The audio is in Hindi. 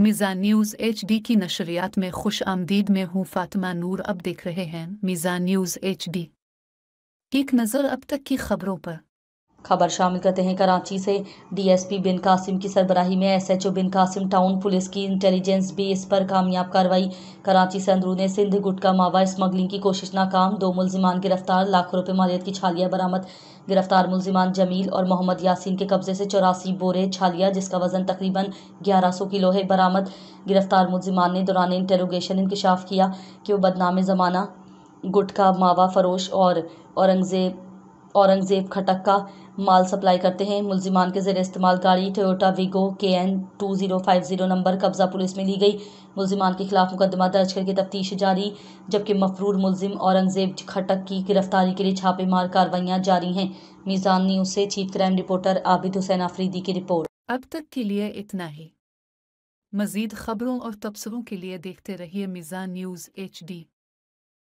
मिज़ा न्यूज़ एच डी की नशरियात में खुश आमदीद में हूँ फातिमा नूर अब देख रहे हैं मिज़ा न्यूज़ एच डी एक नज़र अब तक की खबरों पर खबर शामिल करते हैं कराची से डीएसपी बिन कासिम की सरबराही में SHO Bin Qasim town police की इंटेलिजेंस भी इस पर कामयाब कार्रवाई कराची से अंदरून सिंध गुटका मावा स्मगलिंग की कोशिश नाकाम दो मुलजिमान गिरफ्तार लाखों रुपए मालियत की छालियाँ बरामद गिरफ्तार मुलजिमान जमील और मोहम्मद यासीन के कब्जे से चौरासी बोरे छालिया जिसका वजन तकरीबन सौ किलो है बरामद गिरफ्तार मुलजिमान ने दौरान इंटेरोगेशन इंकशाफ किया कि वो बदनाम ज़माना गुटका मावा फरोश और औरंगजेब औरंगज़ेब खटक का माल सप्लाई करते हैं मुलजिमान के जेर इस्तेमाल गाड़ी टोयोटा विगो के N two zero five zero number कब्ज़ा पुलिस में ली गई मुलजिमान के खिलाफ मुकदमा दर्ज करके तफ्तीश जारी जबकि मफरूर मुलजिम औरंगज़ेब खटक की गिरफ्तारी के लिए छापेमार कार्रवाइयाँ जारी हैं मीज़ान न्यूज़ से chief crime reporter Abid Hussain Afridi की रिपोर्ट अब तक के लिए इतना ही मजीद खबरों और तबसरों के लिए देखते रहिए मीज़ान न्यूज़ एच